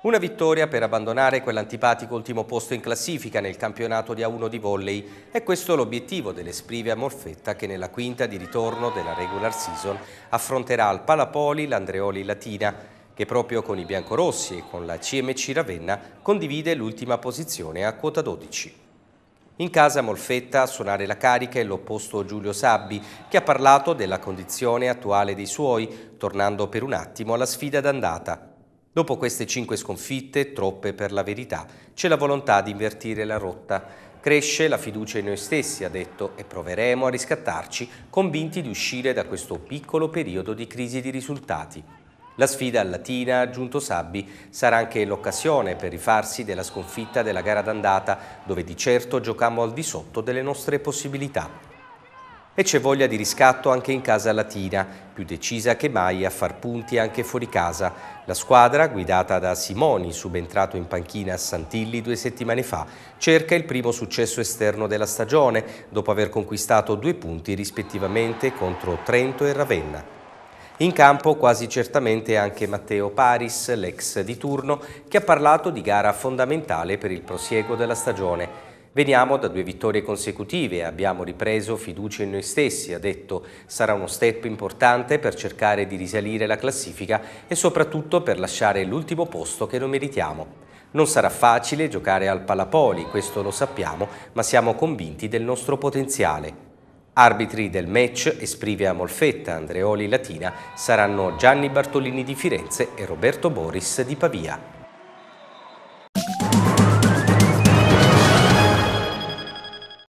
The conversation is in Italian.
Una vittoria per abbandonare quell'antipatico ultimo posto in classifica nel campionato di A1 di volley è questo l'obiettivo dell'Esprivia Morfetta che nella quinta di ritorno della regular season affronterà al Palapoli l'Andreoli Latina che proprio con i biancorossi e con la CMC Ravenna condivide l'ultima posizione a quota 12. In casa Molfetta a suonare la carica è l'opposto Giulio Sabbi, che ha parlato della condizione attuale dei suoi, tornando per un attimo alla sfida d'andata. Dopo queste cinque sconfitte, troppe per la verità, c'è la volontà di invertire la rotta. Cresce la fiducia in noi stessi, ha detto, e proveremo a riscattarci, convinti di uscire da questo piccolo periodo di crisi di risultati. La sfida al Latina, aggiunto Sabbi, sarà anche l'occasione per rifarsi della sconfitta della gara d'andata, dove di certo giocammo al di sotto delle nostre possibilità. E c'è voglia di riscatto anche in casa latina, più decisa che mai a far punti anche fuori casa. La squadra, guidata da Simoni, subentrato in panchina a Santilli due settimane fa, cerca il primo successo esterno della stagione, dopo aver conquistato due punti rispettivamente contro Trento e Ravenna. In campo quasi certamente anche Matteo Paris, l'ex di turno, che ha parlato di gara fondamentale per il prosieguo della stagione. Veniamo da due vittorie consecutive, abbiamo ripreso fiducia in noi stessi, ha detto sarà uno step importante per cercare di risalire la classifica e soprattutto per lasciare l'ultimo posto che non meritiamo. Non sarà facile giocare al palapoli, questo lo sappiamo, ma siamo convinti del nostro potenziale. Arbitri del match, a Molfetta, Andreoli Latina, saranno Gianni Bartolini di Firenze e Roberto Boris di Pavia.